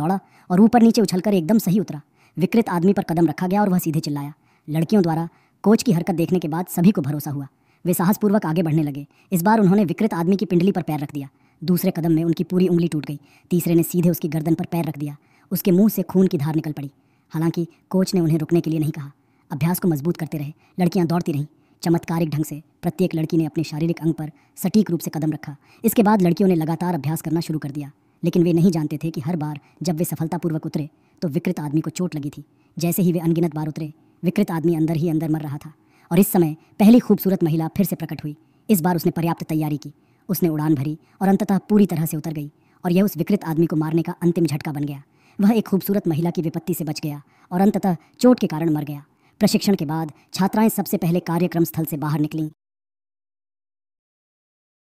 दौड़ा और ऊपर नीचे उछलकर एकदम सही उतरा विकृत आदमी पर कदम रखा गया और वह सीधे चिल्लाया लड़कियों द्वारा कोच की हरकत देखने के बाद सभी को भरोसा हुआ वे साहसपूर्वक आगे बढ़ने लगे इस बार उन्होंने विकृत आदमी की पिंडली पर पैर रख दिया दूसरे कदम में उनकी पूरी उंगली टूट गई तीसरे ने सीधे उसकी गर्दन पर पैर रख दिया उसके मुंह से खून की धार निकल पड़ी हालांकि कोच ने उन्हें रुकने के लिए नहीं कहा अभ्यास को मजबूत करते रहे लड़कियां दौड़ती रहीं चमत्कारिक ढंग से प्रत्येक लड़की ने अपने शारीरिक अंग पर सटीक रूप से कदम रखा इसके बाद लड़कियों ने लगातार अभ्यास करना शुरू कर दिया लेकिन वे नहीं जानते थे कि हर बार जब वे सफलतापूर्वक उतरे तो विकृत आदमी को चोट लगी थी जैसे ही वे अनगिनत बार उतरे विकृत आदमी अंदर ही अंदर मर रहा था और इस समय पहली खूबसूरत महिला फिर से प्रकट हुई इस बार उसने पर्याप्त तैयारी की उसने उड़ान भरी और अंततः पूरी तरह से उतर गई और यह उस विकृत आदमी को मारने का अंतिम झटका बन गया वह एक खूबसूरत महिला की विपत्ति से बच गया और अंततः चोट के कारण मर गया प्रशिक्षण के बाद छात्राएं सबसे पहले कार्यक्रम स्थल से बाहर निकलीं